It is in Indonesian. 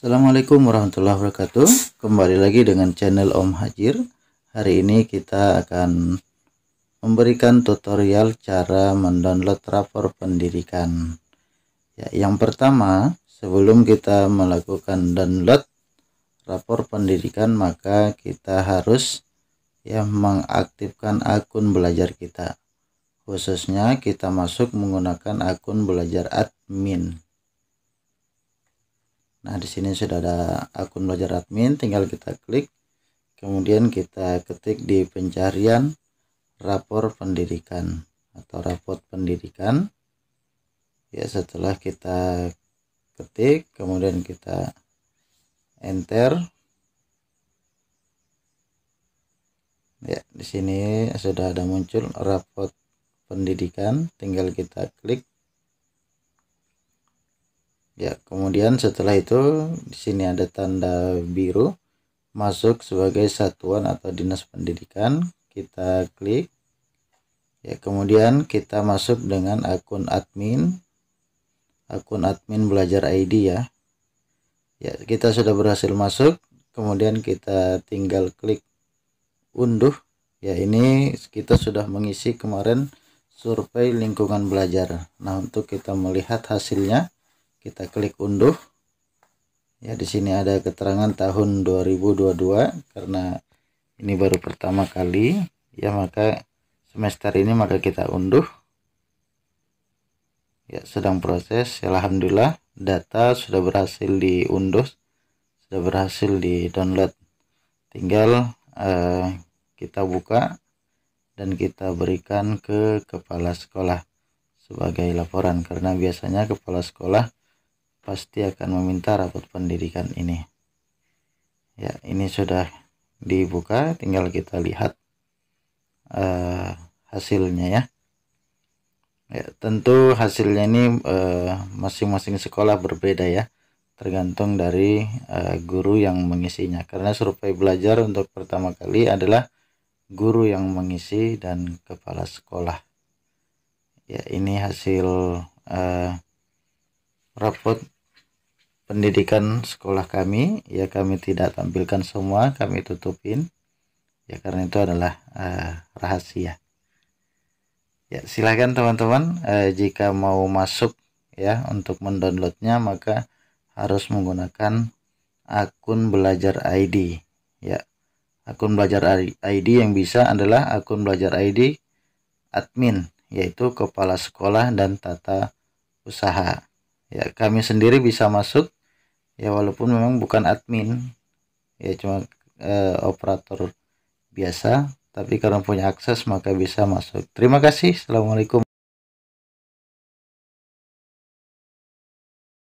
Assalamualaikum warahmatullahi wabarakatuh Kembali lagi dengan channel Om Hajir Hari ini kita akan memberikan tutorial cara mendownload rapor pendidikan ya, Yang pertama sebelum kita melakukan download rapor pendidikan maka kita harus ya mengaktifkan akun belajar kita khususnya kita masuk menggunakan akun belajar admin Nah, di sini sudah ada akun belajar admin, tinggal kita klik. Kemudian kita ketik di pencarian rapor pendidikan atau rapot pendidikan. Ya, setelah kita ketik, kemudian kita enter. Ya, di sini sudah ada muncul rapot pendidikan, tinggal kita klik ya kemudian setelah itu di sini ada tanda biru masuk sebagai satuan atau dinas pendidikan kita klik ya kemudian kita masuk dengan akun admin akun admin belajar ID ya ya kita sudah berhasil masuk kemudian kita tinggal klik unduh ya ini kita sudah mengisi kemarin survei lingkungan belajar nah untuk kita melihat hasilnya kita klik unduh ya di sini ada keterangan tahun 2022 karena ini baru pertama kali ya maka semester ini maka kita unduh ya sedang proses ya, Alhamdulillah data sudah berhasil diunduh sudah berhasil di download tinggal eh, kita buka dan kita berikan ke kepala sekolah sebagai laporan karena biasanya kepala sekolah pasti akan meminta rapot pendidikan ini ya ini sudah dibuka tinggal kita lihat uh, hasilnya ya ya tentu hasilnya ini eh, masing-masing uh, sekolah berbeda ya tergantung dari uh, guru yang mengisinya karena survei belajar untuk pertama kali adalah guru yang mengisi dan kepala sekolah ya ini hasil uh, rapot pendidikan sekolah kami ya kami tidak tampilkan semua kami tutupin ya karena itu adalah uh, rahasia ya silahkan teman-teman uh, jika mau masuk ya untuk mendownloadnya maka harus menggunakan akun belajar ID ya akun belajar ID yang bisa adalah akun belajar ID admin yaitu kepala sekolah dan tata usaha ya kami sendiri bisa masuk ya walaupun memang bukan admin ya cuma eh, operator biasa tapi karena punya akses maka bisa masuk terima kasih assalamualaikum